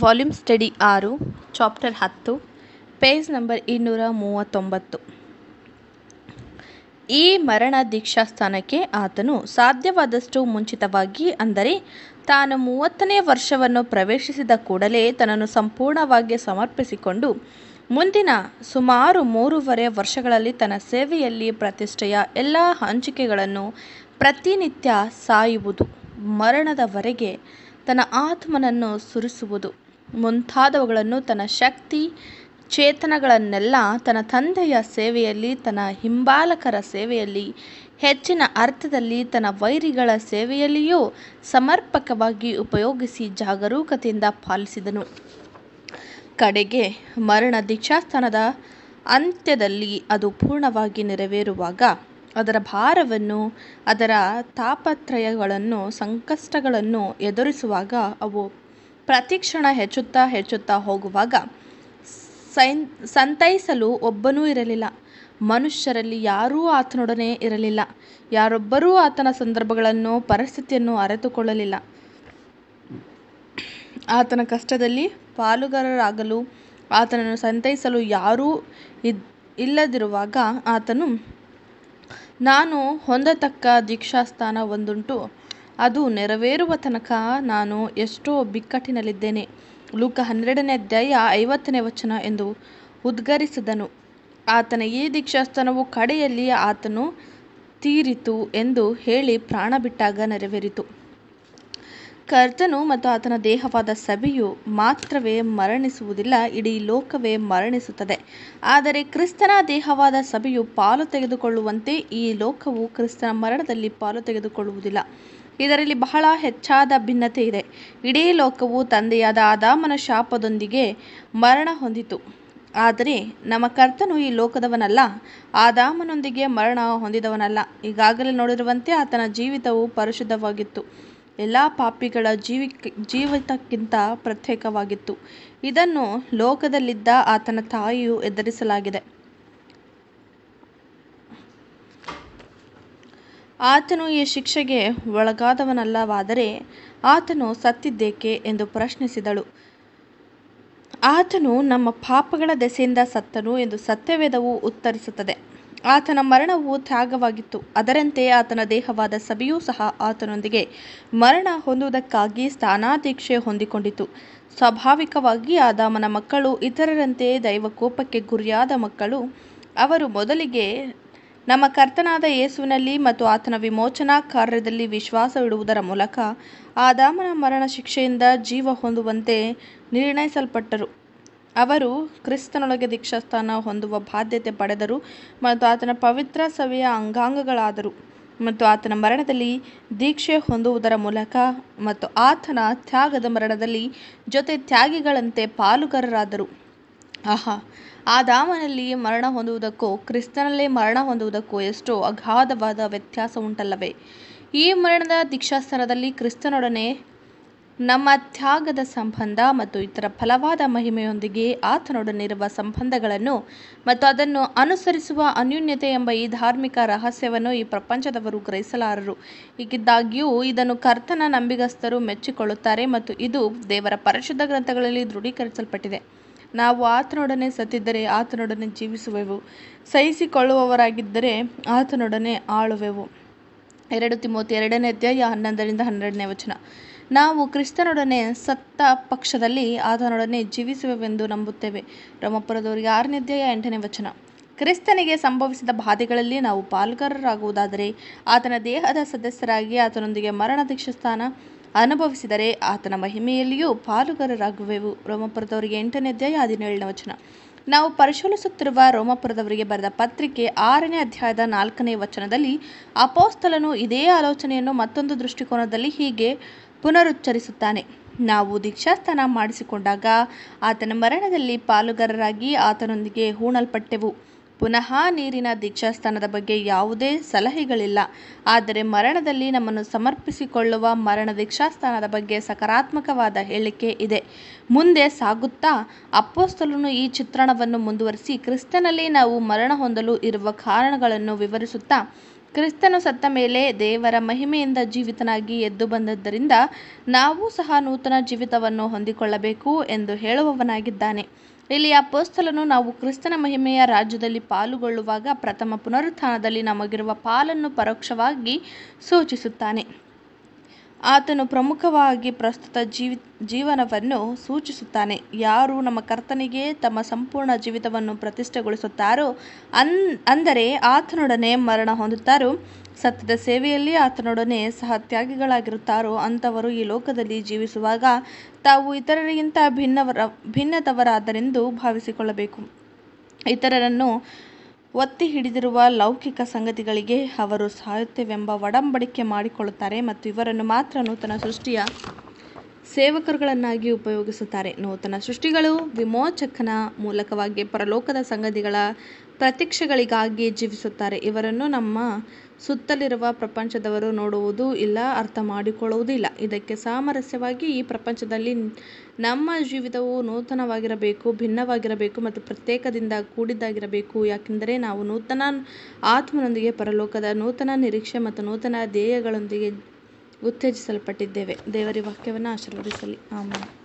Volume study ಆರು chapter ಹತ್ತು page number ಇನ್ನೂರ ಮೂವತ್ತೊಂಬತ್ತು ಈ ಮರಣ ದೀಕ್ಷಾ ಸ್ಥಾನಕ್ಕೆ ಆತನು ಸಾಧ್ಯವಾದಷ್ಟು ಮುಂಚಿತವಾಗಿ ಅಂದರೆ ತಾನು ಮೂವತ್ತನೇ ವರ್ಷವನ್ನು ಪ್ರವೇಶಿಸಿದ ಕೂಡಲೇ ತನ್ನನ್ನು ಸಂಪೂರ್ಣವಾಗಿ ಸಮರ್ಪಿಸಿಕೊಂಡು ಮುಂದಿನ ಸುಮಾರು ಮೂರುವರೆ ವರ್ಷಗಳಲ್ಲಿ ತನ್ನ ಸೇವೆಯಲ್ಲಿ ಪ್ರತಿಷ್ಠೆಯ ಎಲ್ಲ ಹಂಚಿಕೆಗಳನ್ನು ಪ್ರತಿನಿತ್ಯ ಸಾಯುವುದು ಮರಣದವರೆಗೆ ತನ್ನ ಆತ್ಮನನ್ನು ಸುರಿಸುವುದು ಮುಂತಾದವುಗಳನ್ನು ತನ್ನ ಶಕ್ತಿ ಚೇತನಗಳನ್ನೆಲ್ಲ ತನ್ನ ತಂದೆಯ ಸೇವೆಯಲ್ಲಿ ತನ್ನ ಹಿಂಬಾಲಕರ ಸೇವೆಯಲ್ಲಿ ಹೆಚ್ಚಿನ ಅರ್ಥದಲ್ಲಿ ತನ್ನ ವೈರಿಗಳ ಸೇವೆಯಲ್ಲಿಯೂ ಸಮರ್ಪಕವಾಗಿ ಉಪಯೋಗಿಸಿ ಜಾಗರೂಕತೆಯಿಂದ ಪಾಲಿಸಿದನು ಕಡೆಗೆ ಮರಣ ದೀಕ್ಷಾಸ್ಥಾನದ ಅಂತ್ಯದಲ್ಲಿ ಅದು ಪೂರ್ಣವಾಗಿ ನೆರವೇರುವಾಗ ಅದರ ಭಾರವನ್ನು ಅದರ ತಾಪತ್ರಯಗಳನ್ನು ಸಂಕಷ್ಟಗಳನ್ನು ಎದುರಿಸುವಾಗ ಅವು ಪ್ರತಿಕ್ಷಣ ಹೆಚ್ಚುತ್ತಾ ಹೆಚ್ಚುತ್ತಾ ಹೋಗುವಾಗ ಸೈನ್ ಸಂತೈಸಲು ಒಬ್ಬನೂ ಇರಲಿಲ್ಲ ಮನುಷ್ಯರಲ್ಲಿ ಯಾರೂ ಆತನೊಡನೆ ಇರಲಿಲ್ಲ ಯಾರೊಬ್ಬರೂ ಆತನ ಸಂದರ್ಭಗಳನ್ನು ಪರಿಸ್ಥಿತಿಯನ್ನು ಅರೆತುಕೊಳ್ಳಲಿಲ್ಲ ಆತನ ಕಷ್ಟದಲ್ಲಿ ಪಾಲುಗಾರರಾಗಲು ಆತನನ್ನು ಸಂತೈಸಲು ಯಾರೂ ಇದ್ ಇಲ್ಲದಿರುವಾಗ ಆತನು ನಾನು ಹೊಂದತಕ್ಕ ದೀಕ್ಷಾಸ್ಥಾನ ಒಂದುಂಟು ಅದು ನೆರವೇರುವ ತನಕ ನಾನು ಎಷ್ಟೋ ಬಿಕ್ಕಟ್ಟಿನಲ್ಲಿದ್ದೇನೆ. ಲೂಕ ಹನ್ನೆರಡನೇ ಅಧ್ಯಾಯ ಐವತ್ತನೇ ವಚನ ಎಂದು ಉದ್ಗರಿಸಿದನು ಆತನ ಈ ದೀಕ್ಷಾಸ್ಥಾನವು ಕಡೆಯಲ್ಲಿ ಆತನು ತೀರಿತು ಎಂದು ಹೇಳಿ ಪ್ರಾಣ ಬಿಟ್ಟಾಗ ನೆರವೇರಿತು. ಕರ್ತನು ಮತ್ತು ಆತನ ದೇಹವಾದ ಸಭೆಯು ಮಾತ್ರವೇ ಮರಣಿಸುವುದಿಲ್ಲ, ಇಡೀ ಲೋಕವೇ ಮರಣಿಸುತ್ತದೆ. ಆದರೆ ಕ್ರಿಸ್ತನ ದೇಹವಾದ ಸಭೆಯು ಪಾಲು ತೆಗೆದುಕೊಳ್ಳುವಂತೆ ಈ ಲೋಕವು ಕ್ರಿಸ್ತನ ಮರಣದಲ್ಲಿ ಪಾಲು ತೆಗೆದುಕೊಳ್ಳುವುದಿಲ್ಲ. ಇದರಲ್ಲಿ ಬಹಳ ಹೆಚ್ಚಾದ ಭಿನ್ನತೆ ಇದೆ ಇಡೀ ಲೋಕವು ತಂದೆಯಾದ ಆದಾಮನ ಶಾಪದೊಂದಿಗೆ ಮರಣ ಹೊಂದಿತು ಆದರೆ ನಮ್ಮ ಕರ್ತನು ಈ ಲೋಕದವನಲ್ಲ ಆದಾಮನೊಂದಿಗೆ ಮರಣ ಹೊಂದಿದವನಲ್ಲ ಈಗಾಗಲೇ ನೋಡಿರುವಂತೆ ಆತನ ಜೀವಿತವು ಪರಿಶುದ್ಧವಾಗಿತ್ತು ಎಲ್ಲ ಪಾಪಿಗಳ ಜೀವಿ ಜೀವಿತಕ್ಕಿಂತ ಪ್ರತ್ಯೇಕವಾಗಿತ್ತು ಇದನ್ನು ಲೋಕದಲ್ಲಿದ್ದ ಆತನ ತಾಯಿಯು ಎದುರಿಸಲಾಗಿದೆ ಆತನು ಈ ಶಿಕ್ಷೆಗೆ ಒಳಗಾದವನಲ್ಲವಾದರೆ ಆತನು ಸತ್ತಿದ್ದೇಕೆ ಎಂದು ಪ್ರಶ್ನಿಸಿದಳು ಆತನು ನಮ್ಮ ಪಾಪಗಳ ದೆಸೆಯಿಂದ ಸತ್ತನು ಎಂದು ಸತ್ಯವೇದವು ಉತ್ತರಿಸುತ್ತದೆ ಆತನ ಮರಣವು ತ್ಯಾಗವಾಗಿತ್ತು ಅದರಂತೆ ಆತನ ದೇಹವಾದ ಸಭೆಯೂ ಸಹ ಆತನೊಂದಿಗೆ ಮರಣ ಹೊಂದುವುದಕ್ಕಾಗಿ ಸ್ಥಾನಾಧೀಕ್ಷೆ ಹೊಂದಿಕೊಂಡಿತು ಸ್ವಾಭಾವಿಕವಾಗಿ ಆದಾಮನ ಮಕ್ಕಳು ಇತರರಂತೆ ದೈವಕೋಪಕ್ಕೆ ಗುರಿಯಾದ ಮಕ್ಕಳು ಅವರು ಮೊದಲಿಗೆ ನಮ್ಮ ಕರ್ತನಾದ ಯೇಸುವಿನಲ್ಲಿ ಮತ್ತು ಆತನ ವಿಮೋಚನಾ ಕಾರ್ಯದಲ್ಲಿ ವಿಶ್ವಾಸವಿಡುವುದರ ಮೂಲಕ ಆದಾಮನ ಮರಣ ಶಿಕ್ಷೆಯಿಂದ ಜೀವ ಹೊಂದುವಂತೆ ನಿರ್ಣಯಿಸಲ್ಪಟ್ಟರು ಅವರು ಕ್ರಿಸ್ತನೊಳಗೆ ದೀಕ್ಷಾಸ್ಥಾನ ಹೊಂದುವ ಬಾಧ್ಯತೆ ಪಡೆದರು ಮತ್ತು ಆತನ ಪವಿತ್ರ ಸವಿಯ ಅಂಗಾಂಗಗಳಾದರು ಮತ್ತು ಆತನ ಮರಣದಲ್ಲಿ ದೀಕ್ಷೆ ಹೊಂದುವುದರ ಮೂಲಕ ಮತ್ತು ಆತನ ತ್ಯಾಗದ ಮರಣದಲ್ಲಿ ಜೊತೆ ತ್ಯಾಗಿಗಳಂತೆ ಪಾಲುಗಾರರಾದರು ಆಹಾ ಧಾಮನಲ್ಲಿ ಮರಣ ಹೊಂದುವುದಕ್ಕೂ ಕ್ರಿಸ್ತನಲ್ಲಿ ಮರಣ ಹೊಂದುವುದಕ್ಕೂ ಎಷ್ಟೋ ಅಗಾಧವಾದ ವ್ಯತ್ಯಾಸ ಉಂಟಲ್ಲವೇ ಈ ಮರಣದ ದೀಕ್ಷಾಸ್ಥಾನದಲ್ಲಿ ಕ್ರಿಸ್ತನೊಡನೆ ನಮ್ಮ ತ್ಯಾಗದ ಸಂಬಂಧ ಮತ್ತು ಇತರ ಫಲವಾದ ಮಹಿಮೆಯೊಂದಿಗೆ ಆತನೊಡನಿರುವ ಸಂಬಂಧಗಳನ್ನು ಮತ್ತು ಅದನ್ನು ಅನುಸರಿಸುವ ಅನ್ಯೂನ್ಯತೆ ಎಂಬ ಈ ಧಾರ್ಮಿಕ ರಹಸ್ಯವನ್ನು ಈ ಪ್ರಪಂಚದವರು ಗ್ರಹಿಸಲಾರರು ಹೀಗಿದ್ದಾಗ್ಯೂ ಇದನ್ನು ಕರ್ತನ ನಂಬಿಗಸ್ತರು ಮೆಚ್ಚಿಕೊಳ್ಳುತ್ತಾರೆ ಮತ್ತು ಇದು ದೇವರ ಪರಿಶುದ್ಧ ಗ್ರಂಥಗಳಲ್ಲಿ ದೃಢೀಕರಿಸಲ್ಪಟ್ಟಿದೆ ನಾವು ಆತನೊಡನೆ ಸತ್ತಿದ್ದರೆ ಆತನೊಡನೆ ಜೀವಿಸುವೆವು ಸಹಿಸಿಕೊಳ್ಳುವವರಾಗಿದ್ದರೆ ಆತನೊಡನೆ ಆಳುವೆವು ಎರಡು ತಿಮೋತಿ ಎರಡನೇ ಅಧ್ಯಾಯ ಹನ್ನೊಂದರಿಂದ ಹನ್ನೆರಡನೇ ವಚನ ನಾವು ಕ್ರಿಸ್ತನೊಡನೆ ಸತ್ತ ಪಕ್ಷದಲ್ಲಿ ಆತನೊಡನೆ ಜೀವಿಸುವೆವೆಂದು ನಂಬುತ್ತೇವೆ ರಾಮಪುರದವರಿಗೆ ಆರನೇ ಅಧ್ಯಾಯ ಎಂಟನೇ ವಚನ ಕ್ರಿಸ್ತನಿಗೆ ಸಂಭವಿಸಿದ ಬಾಧೆಗಳಲ್ಲಿ ನಾವು ಪಾಲ್ಗಾರರಾಗುವುದಾದರೆ ಆತನ ದೇಹದ ಸದಸ್ಯರಾಗಿ ಆತನೊಂದಿಗೆ ಮರಣ ಸ್ಥಾನ ಅನುಭವಿಸಿದರೆ ಆತನ ಮಹಿಮೆಯಲ್ಲಿಯೂ ಪಾಲುಗಾರರಾಗುವೆವು ರೋಮಪುರದವರಿಗೆ ಎಂಟನೇ ಅಧ್ಯಾಯ ಹದಿನೇಳನೇ ವಚನ ನಾವು ಪರಿಶೀಲಿಸುತ್ತಿರುವ ರೋಮಪುರದವರಿಗೆ ಬರೆದ ಪತ್ರಿಕೆ ಆರನೇ ಅಧ್ಯಾಯದ ನಾಲ್ಕನೇ ವಚನದಲ್ಲಿ ಅಪೋಸ್ತಲನು ಇದೇ ಆಲೋಚನೆಯನ್ನು ಮತ್ತೊಂದು ದೃಷ್ಟಿಕೋನದಲ್ಲಿ ಹೀಗೆ ಪುನರುಚ್ಚರಿಸುತ್ತಾನೆ ನಾವು ದೀಕ್ಷಾಸ್ಥಾನ ಮಾಡಿಸಿಕೊಂಡಾಗ ಆತನ ಮರಣದಲ್ಲಿ ಪಾಲುಗಾರರಾಗಿ ಆತನೊಂದಿಗೆ ಹೂಣಲ್ಪಟ್ಟೆವು ಪುನಃ ನೀರಿನ ದೀಕ್ಷಾಸ್ಥಾನದ ಬಗ್ಗೆ ಯಾವುದೇ ಸಲಹೆಗಳಿಲ್ಲ ಆದರೆ ಮರಣದಲ್ಲಿ ನಮ್ಮನ್ನು ಸಮರ್ಪಿಸಿಕೊಳ್ಳುವ ಮರಣ ದೀಕ್ಷಾಸ್ಥಾನದ ಬಗ್ಗೆ ಸಕಾರಾತ್ಮಕವಾದ ಹೇಳಿಕೆ ಇದೆ ಮುಂದೆ ಸಾಗುತ್ತಾ ಅಪ್ಪೋಸ್ತಲನು ಈ ಚಿತ್ರಣವನ್ನು ಮುಂದುವರಿಸಿ ಕ್ರಿಸ್ತನಲ್ಲಿ ನಾವು ಮರಣ ಹೊಂದಲು ಇರುವ ಕಾರಣಗಳನ್ನು ವಿವರಿಸುತ್ತಾ ಕ್ರಿಸ್ತನು ಸತ್ತ ಮೇಲೆ ದೇವರ ಮಹಿಮೆಯಿಂದ ಜೀವಿತನಾಗಿ ಎದ್ದು ಬಂದದ್ದರಿಂದ ನಾವು ಸಹ ನೂತನ ಜೀವಿತವನ್ನು ಹೊಂದಿಕೊಳ್ಳಬೇಕು ಎಂದು ಹೇಳುವವನಾಗಿದ್ದಾನೆ ಇಲ್ಲಿ ಅಪೋಸ್ತಲನು ನಾವು ಕ್ರಿಸ್ತನ ಮಹಿಮೆಯ ರಾಜ್ಯದಲ್ಲಿ ಪಾಲುಗೊಳ್ಳುವಾಗ ಪ್ರಥಮ ಪುನರುತ್ಥಾನದಲ್ಲಿ ನಮಗಿರುವ ಪಾಲನ್ನು ಪರೋಕ್ಷವಾಗಿ ಸೂಚಿಸುತ್ತಾನೆ ಆತನು ಪ್ರಮುಖವಾಗಿ ಪ್ರಸ್ತುತ ಜೀವಿ ಜೀವನವನ್ನು ಸೂಚಿಸುತ್ತಾನೆ ಯಾರು ನಮ್ಮ ಕರ್ತನಿಗೆ ತಮ್ಮ ಸಂಪೂರ್ಣ ಜೀವಿತವನ್ನು ಪ್ರತಿಷ್ಠೆಗೊಳಿಸುತ್ತಾರೋ ಅನ್ ಅಂದರೆ ಆತನೊಡನೆ ಮರಣ ಹೊಂದುತ್ತಾರೋ ಸತ್ಯದ ಸೇವೆಯಲ್ಲಿ ಆತನೊಡನೆ ಸಹ ತ್ಯಾಗಿಗಳಾಗಿರುತ್ತಾರೋ ಅಂಥವರು ಈ ಲೋಕದಲ್ಲಿ ಜೀವಿಸುವಾಗ ತಾವು ಇತರರಿಗಿಂತ ಭಿನ್ನವರ ಭಿನ್ನತವರಾದರೆಂದು ಭಾವಿಸಿಕೊಳ್ಳಬೇಕು ಇತರರನ್ನು ಒತ್ತಿ ಹಿಡಿದಿರುವ ಲೌಕಿಕ ಸಂಗತಿಗಳಿಗೆ ಅವರು ಸಾಯುತ್ತೇವೆಂಬ ಒಡಂಬಡಿಕೆ ಮಾಡಿಕೊಳ್ಳುತ್ತಾರೆ ಮತ್ತು ಇವರನ್ನು ಮಾತ್ರ ನೂತನ ಸೃಷ್ಟಿಯ ಸೇವಕರುಗಳನ್ನಾಗಿ ಉಪಯೋಗಿಸುತ್ತಾರೆ ನೂತನ ಸೃಷ್ಟಿಗಳು ವಿಮೋಚಕನ ಮೂಲಕವಾಗಿ ಪರಲೋಕದ ಸಂಗತಿಗಳ ಪ್ರತೀಕ್ಷೆಗಳಿಗಾಗಿ ಜೀವಿಸುತ್ತಾರೆ ಇವರನ್ನು ನಮ್ಮ ಸುತ್ತಲಿರುವ ಪ್ರಪಂಚದವರು ನೋಡುವುದು ಇಲ್ಲ ಅರ್ಥ ಮಾಡಿಕೊಳ್ಳುವುದೂ ಇಲ್ಲ ಇದಕ್ಕೆ ಸಾಮರಸ್ಯವಾಗಿ ಈ ಪ್ರಪಂಚದಲ್ಲಿ ನಮ್ಮ ಜೀವಿತವು ನೂತನವಾಗಿರಬೇಕು ಭಿನ್ನವಾಗಿರಬೇಕು ಮತ್ತು ಪ್ರತ್ಯೇಕದಿಂದ ಕೂಡಿದ್ದಾಗಿರಬೇಕು ಯಾಕೆಂದರೆ ನಾವು ನೂತನ ಆತ್ಮನೊಂದಿಗೆ ಪರಲೋಕದ ನೂತನ ನಿರೀಕ್ಷೆ ಮತ್ತು ನೂತನ ಧ್ಯೇಯಗಳೊಂದಿಗೆ ಉತ್ತೇಜಿಸಲ್ಪಟ್ಟಿದ್ದೇವೆ ದೇವರ ವಾಕ್ಯವನ್ನು ಆಶೀರ್ವದಿಸಲಿ ಆಮೇಲೆ